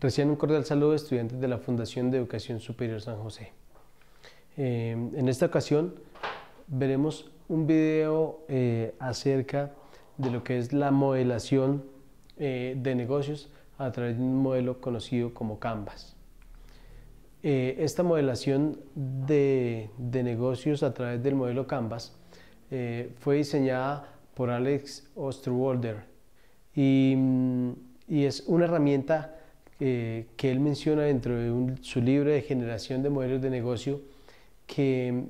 Recién un cordial saludo a estudiantes de la Fundación de Educación Superior San José. Eh, en esta ocasión veremos un video eh, acerca de lo que es la modelación eh, de negocios a través de un modelo conocido como Canvas. esta modelación de, negocios a través del modelo Canvas fue diseñada por Alex Osterwalder y mm, es una herramienta eh, que él menciona dentro de su libro de generación de modelos de negocio que,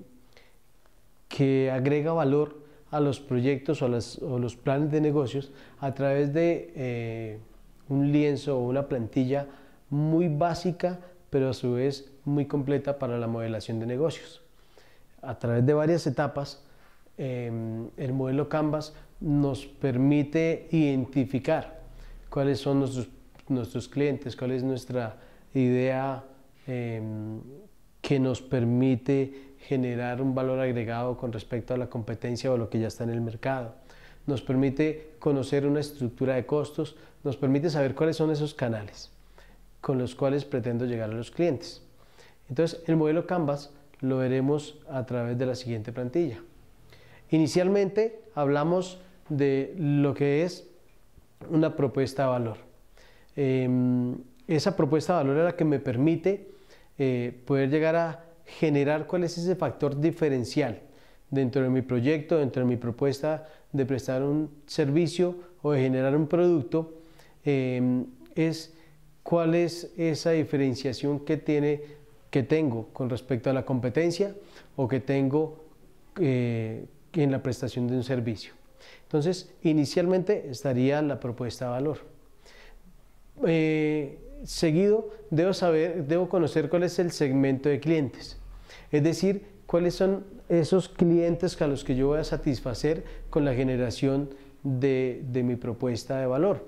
que agrega valor a los proyectos o, o, los planes de negocios a través de eh, un lienzo o una plantilla muy básica, pero a su vez muy completa para la modelación de negocios. A través de varias etapas, eh, el modelo Canvas nos permite identificar cuáles son nuestros nuestros clientes, cuál es nuestra idea em, que nos permite generar un valor agregado con respecto a la competencia o lo que ya está en el mercado. Nos permite conocer una estructura de costos, nos permite saber cuáles son esos canales con los cuales pretendo llegar a los clientes. Entonces, el modelo Canvas lo veremos a través de la siguiente plantilla. Inicialmente hablamos de lo que es una propuesta de valor. Em, esa propuesta de valor es la que me permite eh, poder llegar a generar cuál es ese factor diferencial dentro de mi proyecto, dentro de mi propuesta de prestar un servicio o de generar un producto, em, es cuál es esa diferenciación que, tiene, que tengo con respecto a la competencia o que tengo eh, en la prestación de un servicio. Entonces, inicialmente estaría la propuesta de valor. Eh, seguido debo saber, debo conocer cuál es el segmento de clientes, es decir, cuáles son esos clientes a los que yo voy a satisfacer con la generación de, mi propuesta de valor.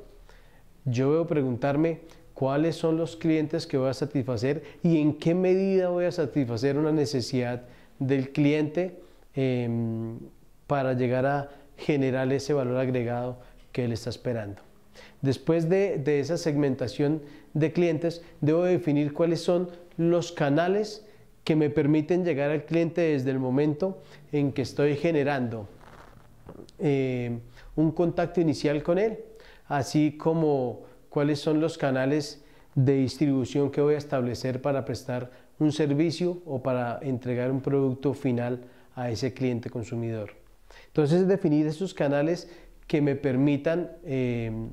Yo debo preguntarme cuáles son los clientes que voy a satisfacer y en qué medida voy a satisfacer una necesidad del cliente em, para llegar a generar ese valor agregado que él está esperando. Después de, esa segmentación de clientes, debo definir cuáles son los canales que me permiten llegar al cliente desde el momento en que estoy generando eh, un contacto inicial con él, así como cuáles son los canales de distribución que voy a establecer para prestar un servicio o para entregar un producto final a ese cliente consumidor. Entonces, definir esos canales que me permitan em,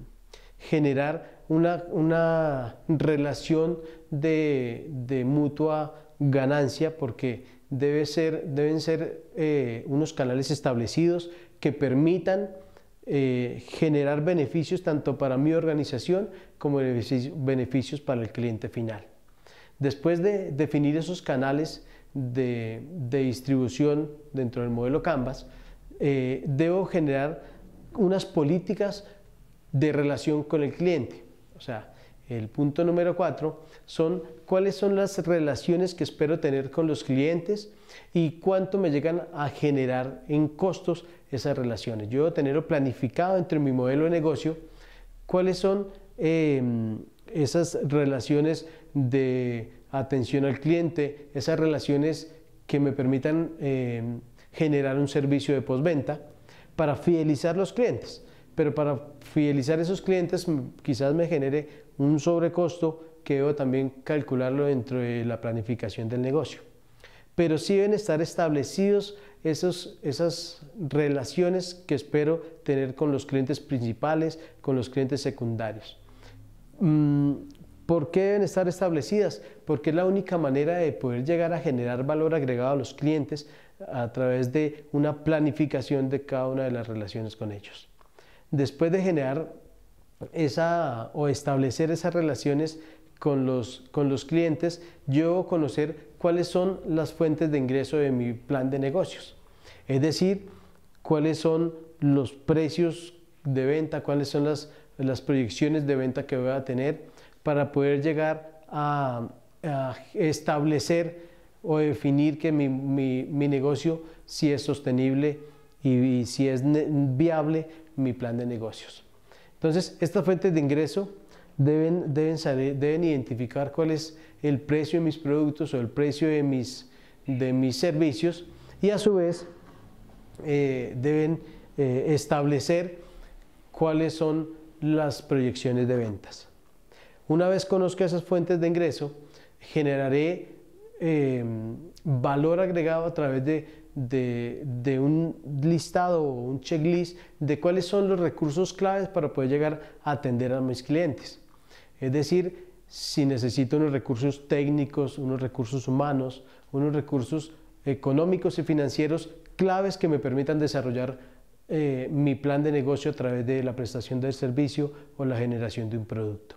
generar una, relación de, mutua ganancia porque deben ser eh, unos canales establecidos que permitan eh, generar beneficios tanto para mi organización como beneficios para el cliente final. Después de definir esos canales de, distribución dentro del modelo Canvas, eh, debo generar unas políticas de relación con el cliente. O sea, el punto número cuatro son cuáles son las relaciones que espero tener con los clientes y cuánto me llegan a generar en costos esas relaciones. Yo debo tener planificado entre mi modelo de negocio cuáles son em, esas relaciones de atención al cliente, esas relaciones que me permitan em, generar un servicio de postventa para fidelizar los clientes. Pero para fidelizar esos clientes quizás me genere un sobrecosto que debo también calcularlo dentro de la planificación del negocio. Pero sí deben estar establecidos esas relaciones que espero tener con los clientes principales, con los clientes secundarios. Mm, ¿Por qué deben estar establecidas? Porque es la única manera de poder llegar a generar valor agregado a los clientes, a través de una planificación de cada una de las relaciones con ellos. Después de generar esa o establecer esas relaciones con los, clientes, yo debo conocer cuáles son las fuentes de ingreso de mi plan de negocios. Es decir, cuáles son los precios de venta, cuáles son las, proyecciones de venta que voy a tener para poder llegar a establecer o definir que mi, negocio si es sostenible y, si es viable mi plan de negocios. Entonces, estas fuentes de ingreso deben, deben, deben identificar cuál es el precio de mis productos o el precio de mis, de mis servicios y a su vez eh, deben eh, establecer cuáles son las proyecciones de ventas. Una vez conozco esas fuentes de ingreso, generaré Em, valor agregado a través de, un listado o un checklist de cuáles son los recursos claves para poder llegar a atender a mis clientes. Es decir, si necesito unos recursos técnicos, unos recursos humanos, unos recursos económicos y financieros claves que me permitan desarrollar eh, mi plan de negocio a través de la prestación del servicio o la generación de un producto.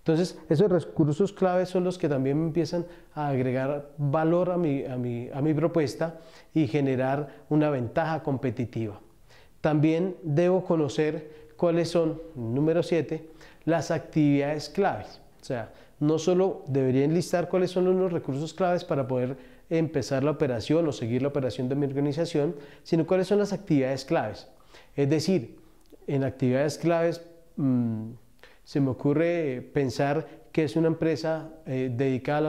Entonces, esos recursos claves son los que también empiezan a agregar valor a mi, a mi, a mi propuesta y generar una ventaja competitiva. También debo conocer cuáles son, número 7, las actividades claves. O sea, no solo debería enlistar cuáles son los recursos claves para poder empezar la operación o seguir la operación de mi organización, sino cuáles son las actividades claves. Es decir, en actividades claves... Mm, se me ocurre pensar que es una empresa eh, dedicada a la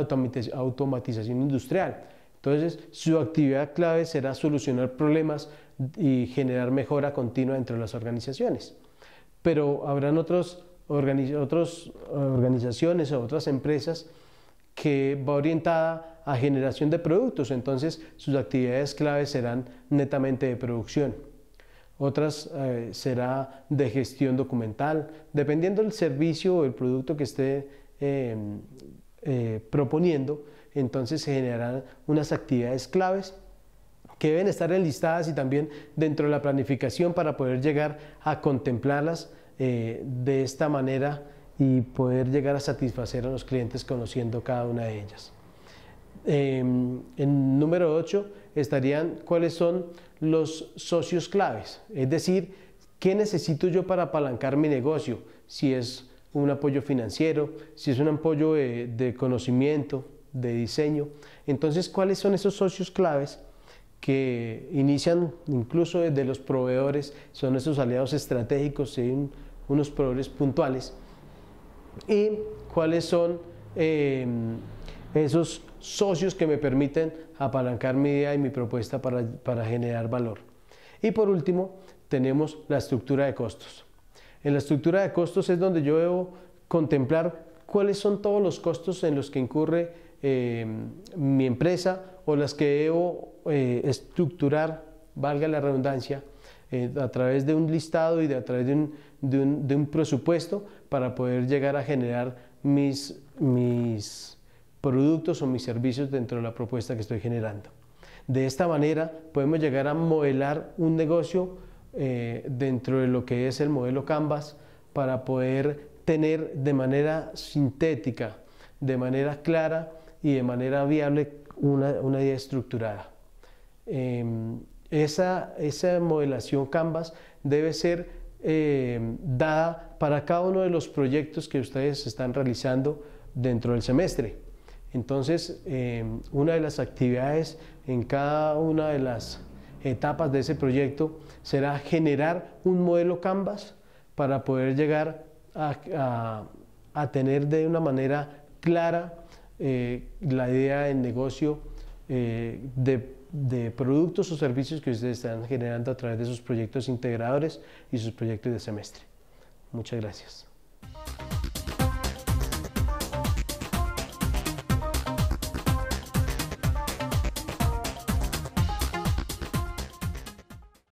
automatización industrial. Entonces, su actividad clave será solucionar problemas y generar mejora continua entre las organizaciones. Pero habrán otros otras organizaciones o otras empresas que va orientada a generación de productos, entonces sus actividades claves serán netamente de producción otras eh, será de gestión documental, dependiendo del servicio o el producto que esté em, eh, proponiendo, entonces se generarán unas actividades claves que deben estar enlistadas y también dentro de la planificación para poder llegar a contemplarlas eh, de esta manera y poder llegar a satisfacer a los clientes conociendo cada una de ellas. Em, en número 8 estarían cuáles son los socios claves, es decir, qué necesito yo para apalancar mi negocio, si es un apoyo financiero, si es un apoyo de, conocimiento, de diseño. Entonces, ¿cuáles son esos socios claves? que inician incluso desde los proveedores, son esos aliados estratégicos, hay unos proveedores puntuales, y cuáles son em, esos socios que me permiten apalancar mi idea y mi propuesta para, generar valor. Y por último, tenemos la estructura de costos. En la estructura de costos es donde yo debo contemplar cuáles son todos los costos en los que incurre eh, mi empresa o las que debo eh, estructurar, valga la redundancia, eh, a través de un listado y de, a través de un, de un, presupuesto para poder llegar a generar mis, mis productos o mis servicios dentro de la propuesta que estoy generando. De esta manera podemos llegar a modelar un negocio eh, dentro de lo que es el modelo Canvas para poder tener de manera sintética, de manera clara y de manera viable una, idea estructurada. Em, esa, modelación Canvas debe ser em, dada para cada uno de los proyectos que ustedes están realizando dentro del semestre. Entonces, em, una de las actividades en cada una de las etapas de ese proyecto será generar un modelo Canvas para poder llegar a, tener de una manera clara eh, la idea del negocio eh, de, productos o servicios que ustedes están generando a través de sus proyectos integradores y sus proyectos de semestre. Muchas gracias.